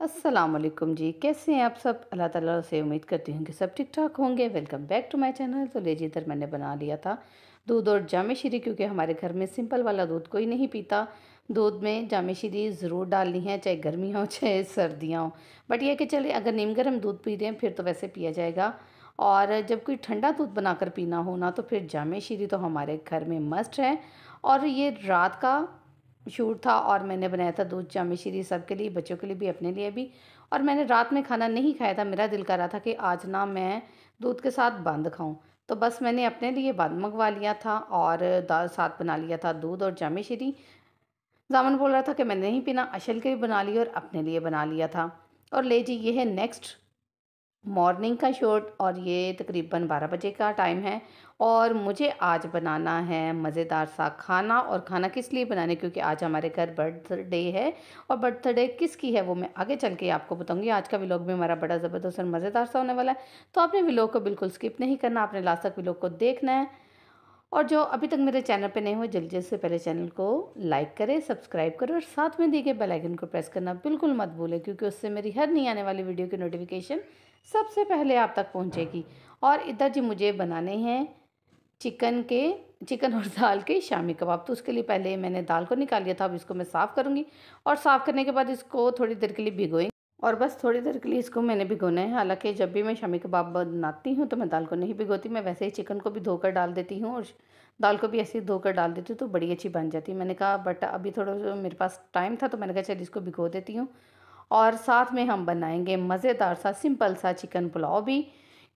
अस्सलाम वालेकुम जी कैसे हैं आप सब अल्लाह ताला से उम्मीद करती हूँ कि सब ठीक ठाक होंगे welcome back to my channel तो ले जी इधर मैंने बना लिया था दूध और जामे शीरी क्योंकि हमारे घर में सिंपल वाला दूध कोई नहीं पीता दूध में जामे शीरी ज़रूर डालनी है चाहे गर्मी हो चाहे सर्दियाँ हो बट यह कि चले अगर नीम गर्म दूध पी रहे हैं फिर तो वैसे पिया जाएगा और जब कोई ठंडा दूध बनाकर पीना हो ना तो फिर जामे शीरी तो हमारे घर में मस्ट है और ये रात का मशहूर था और मैंने बनाया था दूध श्री शीरी के लिए बच्चों के लिए भी अपने लिए भी और मैंने रात में खाना नहीं खाया था मेरा दिल कर रहा था कि आज ना मैं दूध के साथ बंद खाऊं तो बस मैंने अपने लिए बंद मंगवा लिया था और दाल साथ बना लिया था दूध और जामे शीरी जामन बोल रहा था कि मैंने नहीं पीना अशल के लिए बना लिया और अपने लिए बना लिया था और ले जी ये है नेक्स्ट मॉर्निंग का शॉट और ये तकरीबन 12 बजे का टाइम है और मुझे आज बनाना है मज़ेदार सा खाना और खाना किस लिए बनाने क्योंकि आज हमारे घर बर्थडे है और बर्थडे किसकी है वो मैं आगे चल के आपको बताऊंगी आज का व्लॉग भी हमारा बड़ा ज़बरदस्त और मज़ेदार सा होने वाला है तो आपने व्लॉग को बिल्कुल स्किप नहीं करना आपने लास्ट तक व्लॉग को देखना है और जो अभी तक मेरे चैनल पर नहीं हुए जल्दी जल्द से पहले चैनल को लाइक करें सब्सक्राइब करें और साथ में दिए गए बेलाइकन को प्रेस करना बिल्कुल मत भूलें क्योंकि उससे मेरी हर नहीं आने वाली वीडियो की नोटिफिकेशन सबसे पहले आप तक पहुंचेगी और इधर जी मुझे बनाने हैं चिकन के चिकन और दाल के शामी कबाब तो उसके लिए पहले मैंने दाल को निकाल लिया था अब इसको मैं साफ़ करूँगी और साफ़ करने के बाद इसको थोड़ी देर के लिए भिगोएंगे और बस थोड़ी देर के लिए इसको मैंने भिगोना है हालांकि जब भी मैं शामी कबाब बनाती हूँ तो मैं दाल को नहीं भिगोती मैं वैसे ही चिकन को भी धोकर डाल देती हूँ और दाल को भी ऐसे ही धोकर डाल देती हूँ तो बड़ी अच्छी बन जाती है मैंने कहा बट अभी थोड़ा मेरे पास टाइम था तो मैंने कहा चल इसको भिगो देती हूँ और साथ में हम बनाएंगे मज़ेदार सा सिंपल सा चिकन पुलाव भी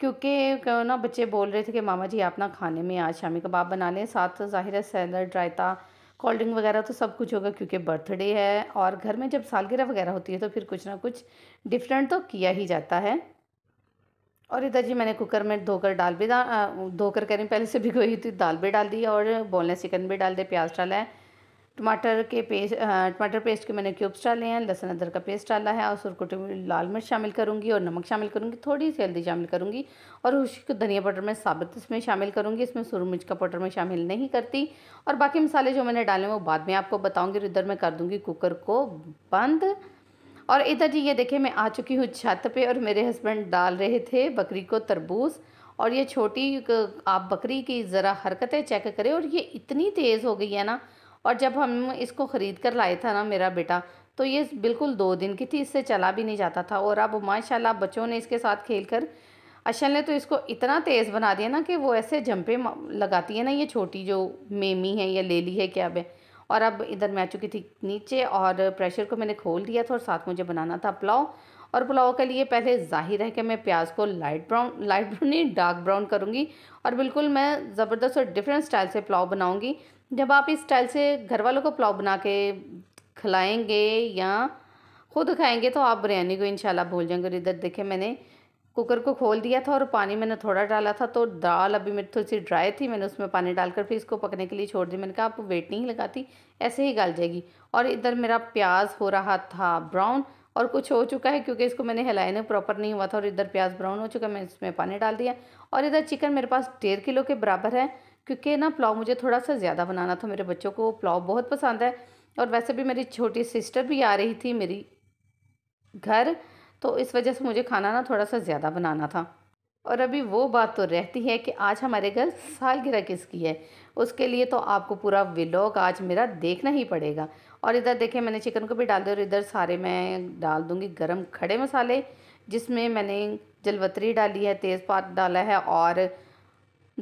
क्योंकि ना बच्चे बोल रहे थे कि मामा जी आप ना खाने में आज शामी कबाब बना लें साथ ज़ाहिर है सैलड रायता कोल्ड ड्रिंक वगैरह तो सब कुछ होगा क्योंकि बर्थडे है और घर में जब सालगिरह वगैरह होती है तो फिर कुछ ना कुछ डिफरेंट तो किया ही जाता है और इधर जी मैंने कुकर में धोकर डाल भी धोकर कह रही पहले से भिगोई हुई थी दाल भी डाल दी और बोनलेस चिकन भी डाल दे प्याज डाला है टमाटर के पेस्ट टमाटर पेस्ट के मैंने क्यूब्स डाले हैं लहसुन अदरक का पेस्ट डाला है और सुरकुटी लाल मिर्च शामिल करूँगी और नमक शामिल करूँगी थोड़ी सी हल्दी शामिल करूँगी और उसको धनिया पाउडर में साबित इसमें शामिल करूँगी इसमें सुर मिर्च का पाउडर में शामिल नहीं करती और बाकी मसाले जो मैंने डाले वो बाद में आपको बताऊँगी और इधर मैं कर दूँगी कुकर को बंद और इधर जी ये देखिए मैं आ चुकी हूँ छत पर और मेरे हस्बैंड डाल रहे थे बकरी को तरबूज और ये छोटी आप बकरी की ज़रा हरकतें चेक करें और ये इतनी तेज़ हो गई है ना और जब हम इसको ख़रीद कर लाए था ना मेरा बेटा तो ये बिल्कुल दो दिन की थी इससे चला भी नहीं जाता था और अब माशाला बच्चों ने इसके साथ खेल कर अशल ने तो इसको इतना तेज़ बना दिया ना कि वो ऐसे जंपे लगाती है ना ये छोटी जो मेमी है या लेली है क्या अब और अब इधर मैं आ चुकी थी नीचे और प्रेशर को मैंने खोल दिया था और साथ मुझे बनाना था पुलाव और पुलाव के लिए पहले जाहिर है कि मैं प्याज को लाइट ब्राउन लाइट ब्राउन नहीं डार्क ब्राउन करूँगी और बिल्कुल मैं ज़बरदस्त और डिफरेंट स्टाइल से पुलाव बनाऊँगी जब आप इस स्टाइल से घर वालों को पुलाव बना के खिलाएंगे या खुद खाएंगे तो आप बिरयानी को इंशाल्लाह भूल जाएंगे और इधर देखें मैंने कुकर को खोल दिया था और पानी मैंने थोड़ा डाला था तो दाल अभी मेरी थोड़ी सी ड्राई थी मैंने उसमें पानी डालकर फिर इसको पकने के लिए छोड़ दी मैंने कहा आप वेट नहीं लगाती ऐसे ही गल जाएगी और इधर मेरा प्याज हो रहा था ब्राउन और कुछ हो चुका है क्योंकि इसको मैंने हिलाने प्रॉपर नहीं हुआ था और इधर प्याज ब्राउन हो चुका है मैंने इसमें पानी डाल दिया और इधर चिकन मेरे पास डेढ़ किलो के बराबर है क्योंकि ना पुलाव मुझे थोड़ा सा ज़्यादा बनाना था मेरे बच्चों को पुलाव बहुत पसंद है और वैसे भी मेरी छोटी सिस्टर भी आ रही थी मेरी घर तो इस वजह से मुझे खाना ना थोड़ा सा ज़्यादा बनाना था और अभी वो बात तो रहती है कि आज हमारे घर सालगिरह किसकी है उसके लिए तो आपको पूरा व्लॉग आज मेरा देखना ही पड़ेगा और इधर देखें मैंने चिकन को भी डाल दिया और इधर सारे मैं डाल दूँगी गर्म खड़े मसाले जिसमें मैंने जलवतरी डाली है तेज़पात डाला है और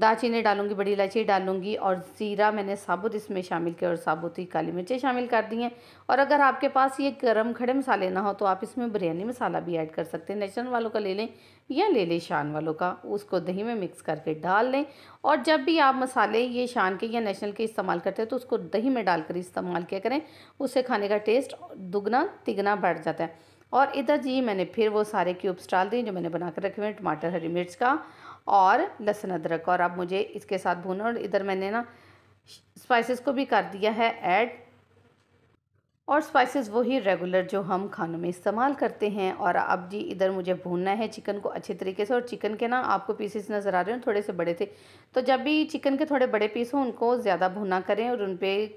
दालचीनी डालूंगी बड़ी इलायची डालूंगी और ज़ीरा मैंने साबुत इसमें शामिल किया और साबुत ही काली मिर्चें शामिल कर दी हैं और अगर आपके पास ये गरम खड़े मसाले ना हो तो आप इसमें बिरयानी मसाला भी ऐड कर सकते हैं नेचुरल वालों का ले लें या ले लें शान वालों का उसको दही में मिक्स करके डाल लें और जब भी आप मसाले ये शान के या नेशनल के इस्तेमाल करते हैं तो उसको दही में डालकर इस्तेमाल किया करें उससे खाने का टेस्ट दुगना तिगना बढ़ जाता है और इधर जी मैंने फिर वो सारे क्यूब्स डाल दिए जो मैंने बना कर रखे हुए हैं टमाटर हरी मिर्च का और लहसुन अदरक और अब मुझे इसके साथ भूना और इधर मैंने ना स्पाइसेस को भी कर दिया है ऐड और स्पाइसेस वही रेगुलर जो हम खानों में इस्तेमाल करते हैं और अब जी इधर मुझे भूनना है चिकन को अच्छे तरीके से और चिकन के ना आपको पीसेस नज़र आ रहे हो थोड़े से बड़े थे तो जब भी चिकन के थोड़े बड़े पीस हों उनको ज़्यादा भुना करें और उन पर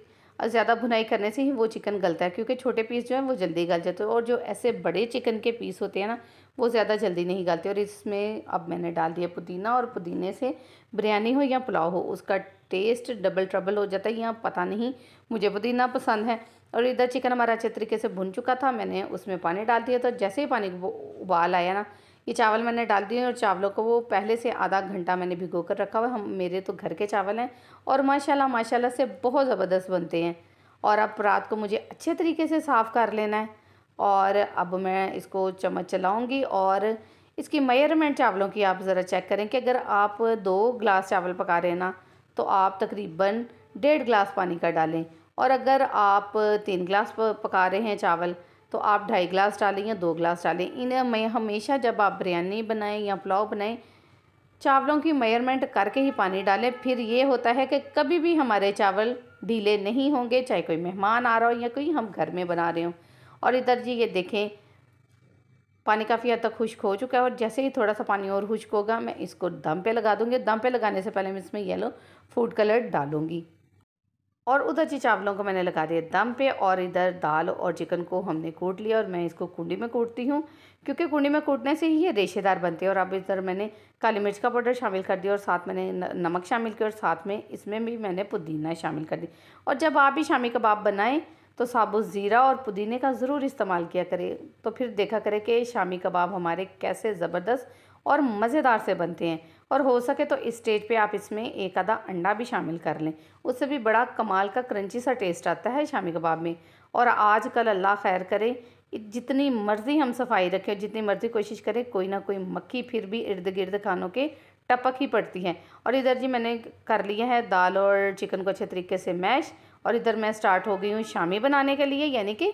और ज़्यादा भुनाई करने से ही वो चिकन गलता है क्योंकि छोटे पीस जो है वो जल्दी गल जाते हैं और जो ऐसे बड़े चिकन के पीस होते हैं ना वो ज़्यादा जल्दी नहीं गलते और इसमें अब मैंने डाल दिया पुदीना और पुदीने से बिरयानी हो या पुलाव हो उसका टेस्ट डबल ट्रबल हो जाता है यहाँ पता नहीं मुझे पुदीना पसंद है और इधर चिकन हमारा अच्छे तरीके से भुन चुका था मैंने उसमें पानी डाल दिया तो जैसे ही पानी उबाल आया ना ये चावल मैंने डाल दिए और चावलों को वो पहले से आधा घंटा मैंने भिगो कर रखा हुआ हम मेरे तो घर के चावल हैं और माशाल्लाह माशाल्लाह से बहुत ज़बरदस्त बनते हैं और अब रात को मुझे अच्छे तरीके से साफ़ कर लेना है और अब मैं इसको चम्मच चलाऊँगी और इसकी मेयरमेंट चावलों की आप ज़रा चेक करें कि अगर आप दो ग्लास चावल पका रहे हैं ना तो आप तकरीबन डेढ़ ग्लास पानी का डालें और अगर आप तीन ग्लास पका रहे हैं चावल तो आप ढाई ग्लास डालें या दो ग्लास डालें इन्हें मैं हमेशा जब आप बिरयानी बनाएं या पुलाव बनाएं चावलों की मेयरमेंट करके ही पानी डालें फिर ये होता है कि कभी भी हमारे चावल ढीले नहीं होंगे चाहे कोई मेहमान आ रहा हो या कोई हम घर में बना रहे हों और इधर जी ये देखें पानी काफ़ी हद तक खुश्क हो चुका है और जैसे ही थोड़ा सा पानी और खुश्क होगा मैं इसको दम पे लगा दूँगी दम पे लगाने से पहले मैं इसमें येलो फूड कलर डालूँगी और उधर जी चावलों को मैंने लगा दिया दम पे और इधर दाल और चिकन को हमने कूट लिया और मैं इसको कुंडी में कूटती हूँ क्योंकि कुंडी में कूटने से ही ये रेशेदार बनते हैं और अब इधर मैंने काली मिर्च का पाउडर शामिल कर दिया और साथ मैंने नमक शामिल किया और साथ में इसमें भी मैंने पुदीना शामिल कर दी और जब आप भी शामी कबाब बनाएँ तो साबुत ज़ीरा और पुदीने का ज़रूर इस्तेमाल किया करें तो फिर देखा करें कि शामी कबाब हमारे कैसे ज़बरदस्त और मज़ेदार से बनते हैं और हो सके तो स्टेज पे आप इसमें एक आधा अंडा भी शामिल कर लें उससे भी बड़ा कमाल का क्रंची सा टेस्ट आता है शामी कबाब में और आज कल अल्लाह खैर करे जितनी मर्ज़ी हम सफाई रखें जितनी मर्ज़ी कोशिश करें कोई ना कोई मक्खी फिर भी इर्द गिर्द खानों के टपक ही पड़ती है और इधर जी मैंने कर लिया है दाल और चिकन को अच्छे तरीके से मैश और इधर मैं स्टार्ट हो गई हूँ शामी बनाने के लिए यानी कि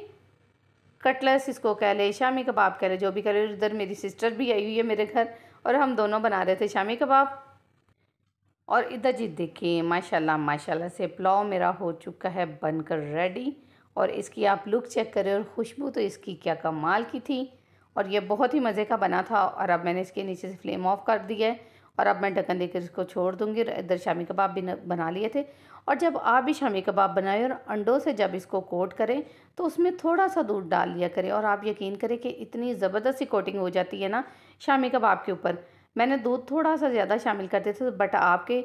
कटलेस इसको कह ले शामी कबाब कह ले जो भी कह ले इधर मेरी सिस्टर भी आई हुई है मेरे घर और हम दोनों बना रहे थे शामी कबाब और इधर जी देखिए माशाल्लाह माशाल्लाह से पुलाव मेरा हो चुका है बनकर रेडी और इसकी आप लुक चेक करें और खुशबू तो इसकी क्या कमाल की थी और ये बहुत ही मज़े का बना था और अब मैंने इसके नीचे से फ्लेम ऑफ कर दिया है और अब मैं ढक्कन देकर इसको छोड़ दूँगी इधर शामी कबाब भी बना लिए थे और जब आप भी शामी कबाब बनाए और अंडों से जब इसको कोट करें तो उसमें थोड़ा सा दूध डाल लिया करें और आप यकीन करें कि इतनी ज़बरदस्त सी कोटिंग हो जाती है ना शामी कबाब के ऊपर मैंने दूध थोड़ा सा ज़्यादा शामिल करते थे बट आपके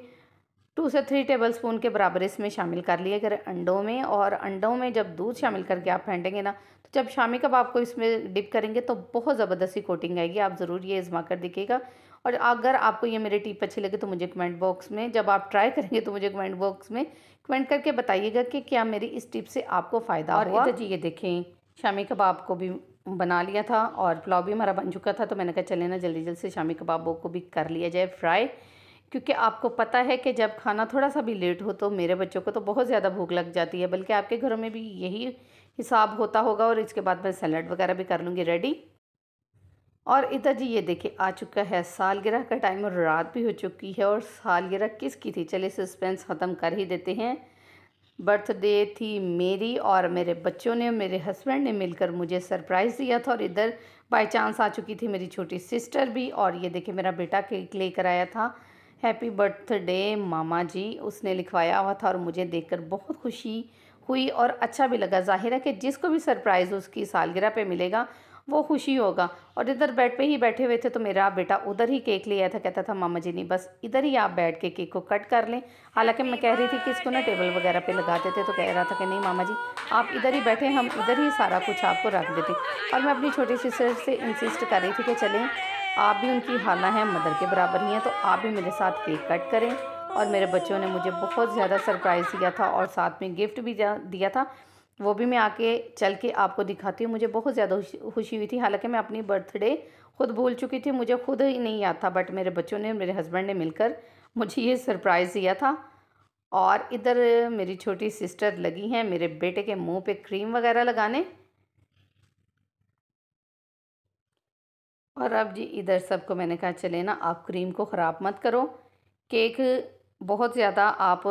टू से थ्री टेबल स्पून के बराबर इसमें शामिल कर लिए अगर अंडों में और अंडों में जब दूध शामिल करके आप फेंटेंगे ना तो जब शामी कबाब को इसमें डिप करेंगे तो बहुत ज़बरदस्ती कोटिंग आएगी आप ज़रूर ये आजमा कर दिखेगा और अगर आपको ये मेरी टिप अच्छी लगे तो मुझे कमेंट बॉक्स में जब आप ट्राई करेंगे तो मुझे कमेंट बॉक्स में कमेंट करके बताइएगा कि क्या मेरी इस टिप से आपको फ़ायदा और हुआ जी ये देखें शामी कबाब को भी बना लिया था और पुलाव भी हमारा बन चुका था तो मैंने कहा चले ना जल्दी जल्दी से शामी कबाबों को भी कर लिया जाए फ्राई क्योंकि आपको पता है कि जब खाना थोड़ा सा भी लेट हो तो मेरे बच्चों को तो बहुत ज़्यादा भूख लग जाती है बल्कि आपके घरों में भी यही हिसाब होता होगा और इसके बाद मैं सैलड वगैरह भी कर लूँगी रेडी और इधर जी ये देखिए आ चुका है सालगिरह का टाइम और रात भी हो चुकी है और सालगिरह किसकी थी चलिए सस्पेंस ख़त्म कर ही देते हैं बर्थडे थी मेरी और मेरे बच्चों ने मेरे हस्बैंड ने मिलकर मुझे सरप्राइज़ दिया था और इधर बाय चांस आ चुकी थी मेरी छोटी सिस्टर भी और ये देखिए मेरा बेटा केक लेकर आया था हैप्पी बर्थडे मामा जी उसने लिखवाया हुआ था और मुझे कर बहुत खुशी हुई और अच्छा भी लगा जाहिर है कि जिसको भी सरप्राइज़ उसकी सालगिरह पे मिलेगा वो खुशी होगा और इधर बेड पे ही बैठे हुए थे तो मेरा बेटा उधर ही केक ले आया था कहता था मामा जी नहीं बस इधर ही आप बैठ के केक को कट कर लें हालांकि मैं कह रही थी कि इसको ना टेबल वगैरह पे लगाते थे तो कह रहा था कि नहीं मामा जी आप इधर ही बैठे हम इधर ही सारा कुछ आपको रख देते और मैं अपनी छोटी सिस्टर से इंसिस्ट कर रही थी कि चलें आप भी उनकी हाला हैं मदर के बराबर ही हैं तो आप भी मेरे साथ केक कट करें और मेरे बच्चों ने मुझे बहुत ज़्यादा सरप्राइज़ दिया था और साथ में गिफ्ट भी दिया था वो भी मैं आके चल के आपको दिखाती हूँ मुझे बहुत ज़्यादा खुशी हुई थी हालांकि मैं अपनी बर्थडे खुद भूल चुकी थी मुझे खुद ही नहीं याद था बट मेरे बच्चों ने मेरे हस्बैंड ने मिलकर मुझे ये सरप्राइज़ दिया था और इधर मेरी छोटी सिस्टर लगी हैं मेरे बेटे के मुंह पे क्रीम वगैरह लगाने और अब जी इधर सबको मैंने कहा चले ना आप क्रीम को ख़राब मत करो केक बहुत ज़्यादा आप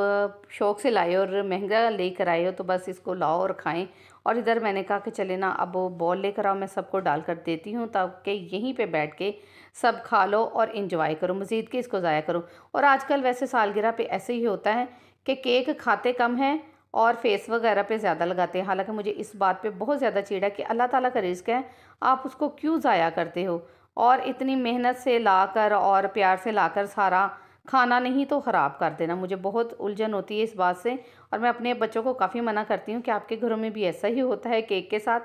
शौक़ से लाए और महंगा लेकर आए हो तो बस इसको लाओ और खाएं और इधर मैंने कहा कि चले ना अब बॉल लेकर आओ मैं सबको डाल कर देती हूँ ताकि यहीं पे बैठ के सब खा लो और इन्जॉय करो मज़ीद के इसको ज़ाया करो और आजकल वैसे सालगिरह पे ऐसे ही होता है कि केक खाते कम हैं और फेस वगैरह पे ज़्यादा लगाते हैं हालांकि मुझे इस बात पे बहुत ज़्यादा चीड़ा कि अल्लाह ताला का रिस्क है आप उसको क्यों ज़ाया करते हो और इतनी मेहनत से लाकर और प्यार से लाकर सारा खाना नहीं तो ख़राब कर देना मुझे बहुत उलझन होती है इस बात से और मैं अपने बच्चों को काफ़ी मना करती हूँ कि आपके घरों में भी ऐसा ही होता है केक के साथ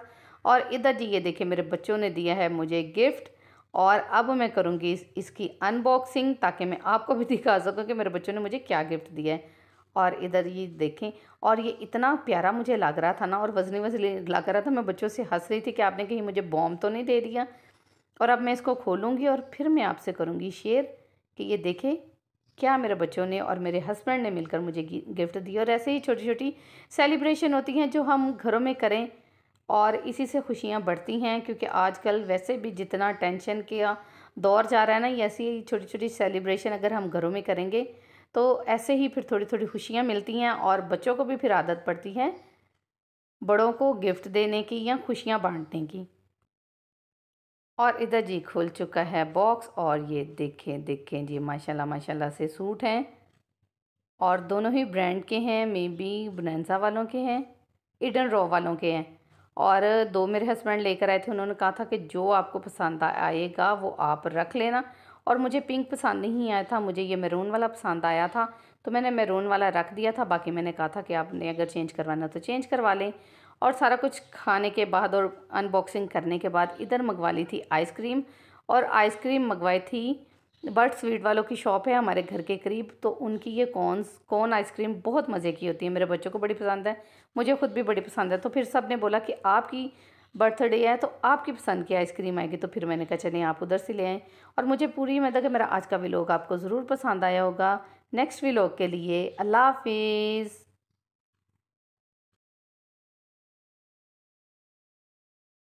और इधर जी ये देखिए मेरे बच्चों ने दिया है मुझे गिफ्ट और अब मैं करूँगी इस, इसकी अनबॉक्सिंग ताकि मैं आपको भी दिखा सकूँ कि मेरे बच्चों ने मुझे क्या गिफ्ट दिया है और इधर ये देखें और ये इतना प्यारा मुझे लग रहा था ना और वजनी वजनी लग रहा था मैं बच्चों से हंस रही थी कि आपने कहीं मुझे बॉम्ब तो नहीं दे दिया और अब मैं इसको खोलूँगी और फिर मैं आपसे करूँगी शेयर कि ये देखें क्या मेरे बच्चों ने और मेरे हस्बैंड ने मिलकर मुझे गिफ्ट दी और ऐसे ही छोटी छोटी सेलिब्रेशन होती हैं जो हम घरों में करें और इसी से खुशियाँ बढ़ती हैं क्योंकि आजकल वैसे भी जितना टेंशन का दौर जा रहा है ना ऐसी ही छोटी छोटी सेलिब्रेशन अगर हम घरों में करेंगे तो ऐसे ही फिर थोड़ी थोड़ी खुशियाँ मिलती हैं और बच्चों को भी फिर आदत पड़ती है बड़ों को गिफ्ट देने की या खुशियाँ बांटने की और इधर जी खुल चुका है बॉक्स और ये देखें देखें जी माशाल्लाह माशाल्लाह से सूट हैं और दोनों ही ब्रांड के हैं मे बी बुनैसा वालों के हैं इडन रॉ वालों के हैं और दो मेरे हस्बैंड लेकर आए थे उन्होंने कहा था कि जो आपको पसंद आएगा वो आप रख लेना और मुझे पिंक पसंद नहीं आया था मुझे ये मैरून वाला पसंद आया था तो मैंने मैरून वाला रख दिया था बाकी मैंने कहा था कि आपने अगर चेंज करवाना तो चेंज करवा लें और सारा कुछ खाने के बाद और अनबॉक्सिंग करने के बाद इधर मंगवा ली थी आइसक्रीम और आइसक्रीम मंगवाई थी बर्ड स्वीट वालों की शॉप है हमारे घर के करीब तो उनकी ये कॉन्स कॉन आइसक्रीम बहुत मज़े की होती है मेरे बच्चों को बड़ी पसंद है मुझे खुद भी बड़ी पसंद है तो फिर सब ने बोला कि आपकी बर्थडे है तो आपकी पसंद की आइसक्रीम आएगी तो फिर मैंने कहा चलिए आप उधर से ले आएँ और मुझे पूरी मैं था कि मेरा आज का व्लॉग आपको ज़रूर पसंद आया होगा नेक्स्ट व्लॉग के लिए अल्लाह हाफिज़